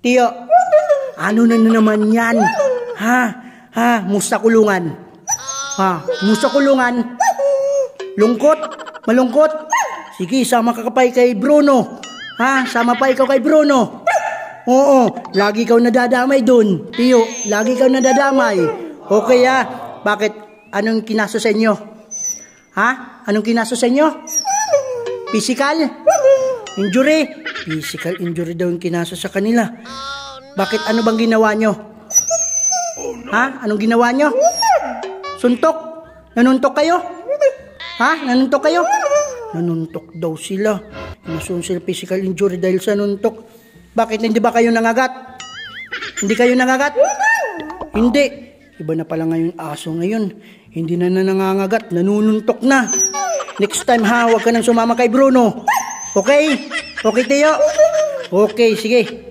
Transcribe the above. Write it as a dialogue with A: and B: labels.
A: Tiyo, ano na, naman yan? Ha? Ha? Musta kulungan? Ha? Musta kulungan? Lungkot? Malungkot? Sige, sama ka pa kay Bruno. Ha? Sama pa ikaw kay Bruno. Oo, lagi kang nadadamay dun. Tiyo, lagi kang nadadamay. Okay ha? Bakit? Anong kinaso sa inyo? Ha? Anong kinaso sa inyo? Physical? Injury? Physical injury daw yung kinaso sa kanila. Bakit ano bang ginawa nyo? Ha? Anong ginawa nyo? Suntok? Nanuntok kayo? Ha? Nanuntok kayo? Nanuntok daw sila. Nasunog sila physical injury dahil sa nuntok. Bakit hindi ba kayo nangagat? Hindi kayo nangagat? Hindi. Iba na pala ngayon aso ngayon. Hindi na na nangangagat. Nanununtok na. Next time ha, huwag ka nang sumama kay Bruno. Okay? Okay, Teo? Okay, sige.